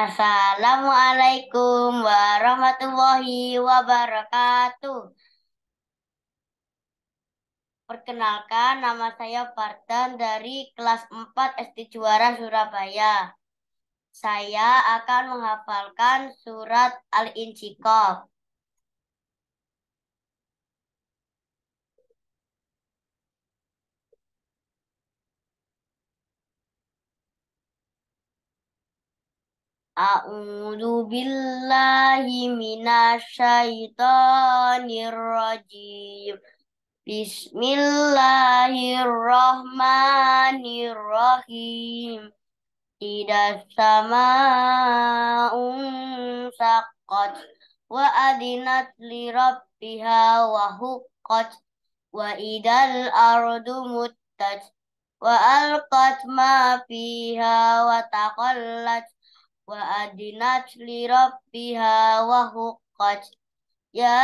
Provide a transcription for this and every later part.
Assalamualaikum warahmatullahi wabarakatuh. Perkenalkan, nama saya Parten dari kelas 4 SD Juara Surabaya. Saya akan menghafalkan surat Al-Insyikaf. A'udzu billahi minasyaitonir rajim. Bismillahirrahmanirrahim. Tidak sama unsakot wa adinat li rabbiha wa huqqat wa idal ardu muttat wa alqat ma fiha wa taqallat wa adinat li rabbiha wa huqqat ya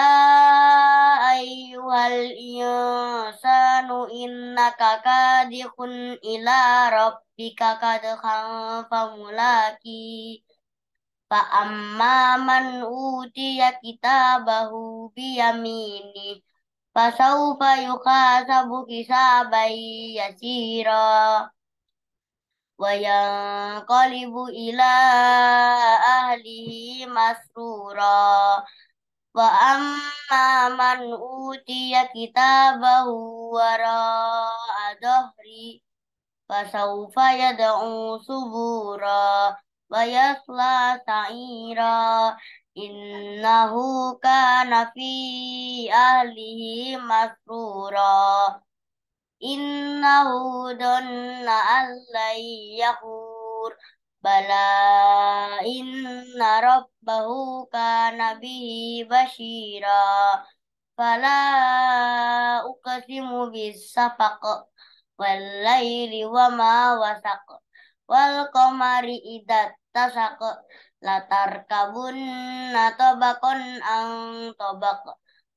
ayyuhal insanu innaka kadikun ila rabbika kadhan famulaki fa amma man utiya kitabahu biyamini fasawfa yukasabu kisabai yasira wa yanqalibu ila ahlihi masrura wa amma man utiya kitabahu wa ra'a dhahri fa sawfa yad'u innahu kanafi fi ahlihi masrura innahu dhanna an yaqur bala inna rabbahu kana bihi bashira fala uqsimu bisafaq wal laili wama wasaq wal qamari idza tasaq kabun tabaqan ang tobak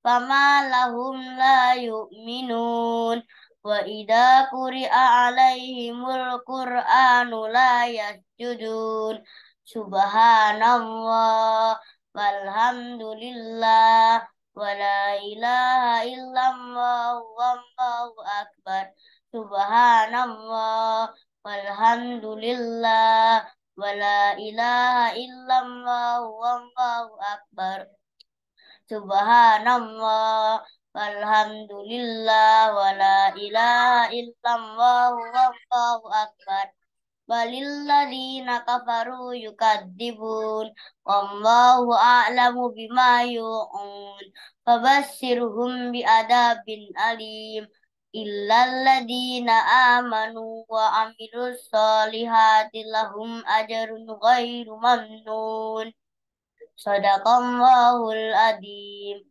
pamalahum lahum la yu'minun Wa idza quri'a alaihimul qur'anu la Subhanallah walhamdulillah wa la illallah wallahu akbar. Subhanallah walhamdulillah wa la illallah wallahu akbar. Subhanallah Alhamdulillah, wa la ilaha illallah Allahu akbar. Walilladzina kafaru yukadzibun wallahu a'lamu bima yu'un. Fabassirhum bi'adabin alim Illalladina amanu wa amilu salihati lahum ajarun ghairu mamnun. Sadaqallahul adim.